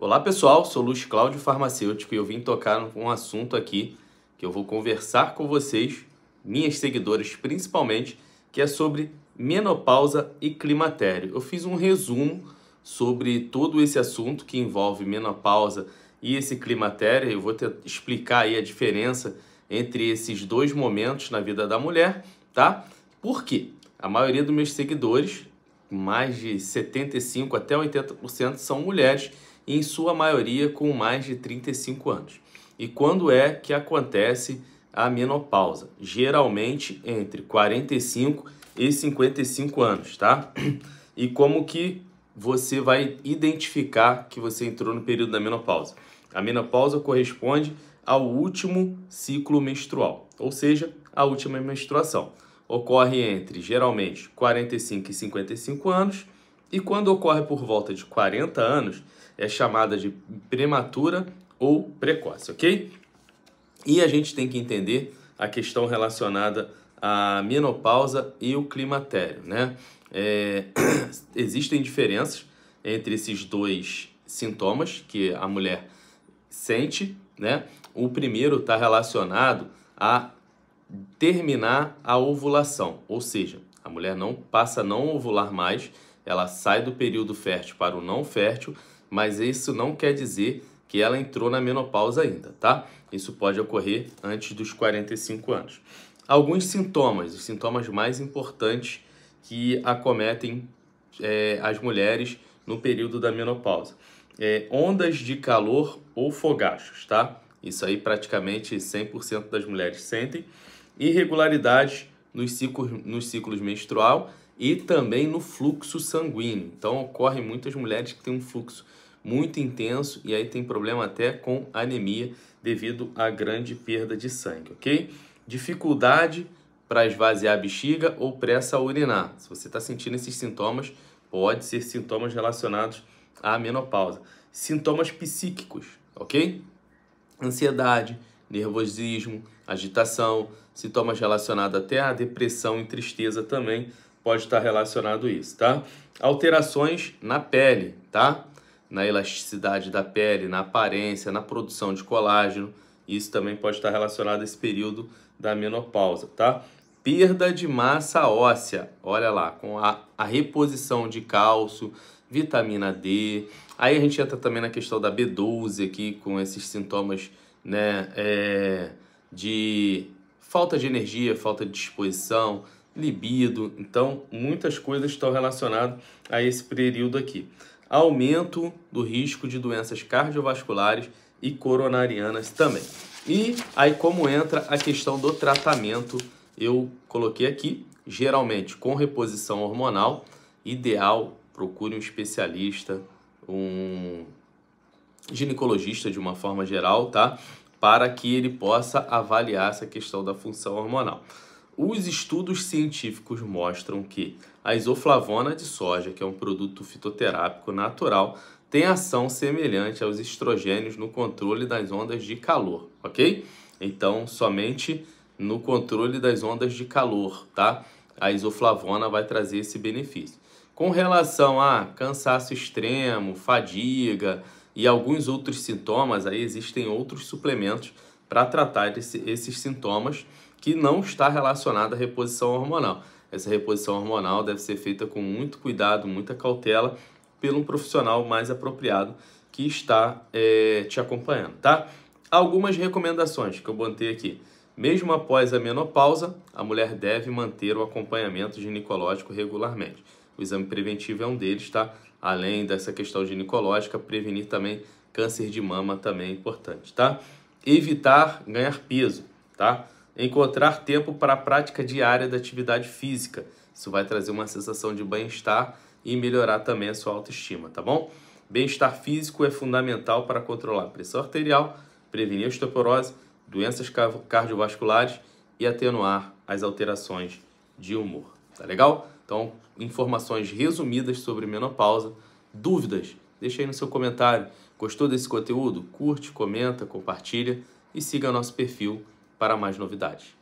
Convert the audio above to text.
Olá pessoal, sou Luiz Cláudio Farmacêutico e eu vim tocar um assunto aqui que eu vou conversar com vocês, minhas seguidoras principalmente, que é sobre menopausa e climatério. Eu fiz um resumo sobre todo esse assunto que envolve menopausa e esse climatério. Eu vou te explicar aí a diferença entre esses dois momentos na vida da mulher, tá? Por quê? A maioria dos meus seguidores, mais de 75 até 80% são mulheres em sua maioria com mais de 35 anos. E quando é que acontece a menopausa? Geralmente entre 45 e 55 anos, tá? E como que você vai identificar que você entrou no período da menopausa? A menopausa corresponde ao último ciclo menstrual, ou seja, a última menstruação. Ocorre entre geralmente 45 e 55 anos e quando ocorre por volta de 40 anos, é chamada de prematura ou precoce, ok? E a gente tem que entender a questão relacionada à menopausa e o climatério, né? É, existem diferenças entre esses dois sintomas que a mulher sente, né? O primeiro está relacionado a terminar a ovulação, ou seja, a mulher não passa a não ovular mais ela sai do período fértil para o não fértil, mas isso não quer dizer que ela entrou na menopausa ainda, tá? Isso pode ocorrer antes dos 45 anos. Alguns sintomas, os sintomas mais importantes que acometem é, as mulheres no período da menopausa. É, ondas de calor ou fogachos, tá? Isso aí praticamente 100% das mulheres sentem. Irregularidades nos ciclos, nos ciclos menstrual e também no fluxo sanguíneo. Então ocorre muitas mulheres que têm um fluxo muito intenso e aí tem problema até com anemia devido à grande perda de sangue, ok? Dificuldade para esvaziar a bexiga ou pressa a urinar. Se você está sentindo esses sintomas, pode ser sintomas relacionados à menopausa. Sintomas psíquicos, ok? Ansiedade, nervosismo, agitação, sintomas relacionados até à depressão e tristeza também pode estar relacionado isso, tá? Alterações na pele, tá? Na elasticidade da pele, na aparência, na produção de colágeno. Isso também pode estar relacionado a esse período da menopausa, tá? Perda de massa óssea, olha lá, com a, a reposição de cálcio, vitamina D. Aí a gente entra também na questão da B12 aqui, com esses sintomas, né, é, de falta de energia, falta de disposição, libido. Então, muitas coisas estão relacionadas a esse período aqui. Aumento do risco de doenças cardiovasculares e coronarianas também. E aí, como entra a questão do tratamento, eu coloquei aqui, geralmente com reposição hormonal, ideal, procure um especialista, um ginecologista de uma forma geral, tá? Para que ele possa avaliar essa questão da função hormonal. Os estudos científicos mostram que a isoflavona de soja, que é um produto fitoterápico natural, tem ação semelhante aos estrogênios no controle das ondas de calor, ok? Então, somente no controle das ondas de calor, tá? A isoflavona vai trazer esse benefício. Com relação a cansaço extremo, fadiga e alguns outros sintomas, aí existem outros suplementos para tratar esse, esses sintomas que não está relacionada à reposição hormonal. Essa reposição hormonal deve ser feita com muito cuidado, muita cautela, pelo um profissional mais apropriado que está é, te acompanhando, tá? Algumas recomendações que eu botei aqui. Mesmo após a menopausa, a mulher deve manter o acompanhamento ginecológico regularmente. O exame preventivo é um deles, tá? Além dessa questão ginecológica, prevenir também câncer de mama também é importante, tá? Evitar ganhar peso, tá? Encontrar tempo para a prática diária da atividade física. Isso vai trazer uma sensação de bem-estar e melhorar também a sua autoestima, tá bom? Bem-estar físico é fundamental para controlar a pressão arterial, prevenir a osteoporose, doenças cardiovasculares e atenuar as alterações de humor. Tá legal? Então, informações resumidas sobre menopausa. Dúvidas? Deixa aí no seu comentário. Gostou desse conteúdo? Curte, comenta, compartilha e siga nosso perfil para mais novidades.